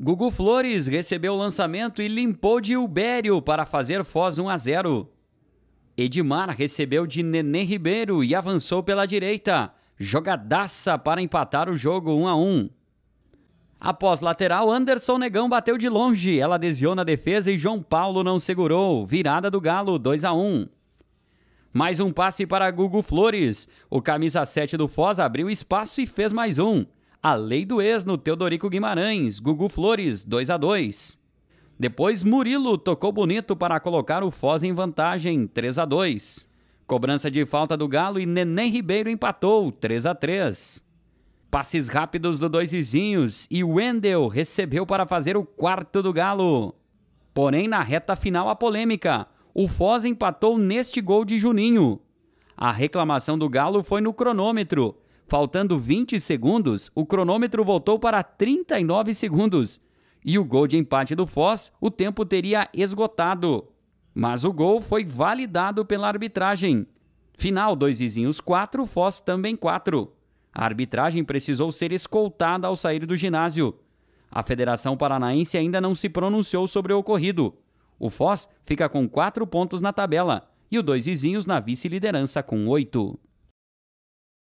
Gugu Flores recebeu o lançamento e limpou de Ubério para fazer Foz 1 a 0. Edmar recebeu de Nenê Ribeiro e avançou pela direita. Jogadaça para empatar o jogo 1 a 1. Após lateral, Anderson Negão bateu de longe. Ela desviou na defesa e João Paulo não segurou. Virada do Galo 2 a 1. Mais um passe para Gugu Flores. O camisa 7 do Foz abriu espaço e fez mais um. A Lei do Ex no Teodorico Guimarães, Gugu Flores, 2 a 2. Depois Murilo tocou bonito para colocar o Foz em vantagem, 3 a 2. Cobrança de falta do Galo e Neném Ribeiro empatou, 3 a 3. Passes rápidos do dois vizinhos e Wendel recebeu para fazer o quarto do Galo. Porém, na reta final a polêmica. O Foz empatou neste gol de Juninho. A reclamação do Galo foi no cronômetro Faltando 20 segundos, o cronômetro voltou para 39 segundos e o gol de empate do Foz, o tempo teria esgotado. Mas o gol foi validado pela arbitragem. Final, dois vizinhos quatro Foz também quatro. A arbitragem precisou ser escoltada ao sair do ginásio. A Federação Paranaense ainda não se pronunciou sobre o ocorrido. O Foz fica com quatro pontos na tabela e o Dois Vizinhos na vice-liderança com oito.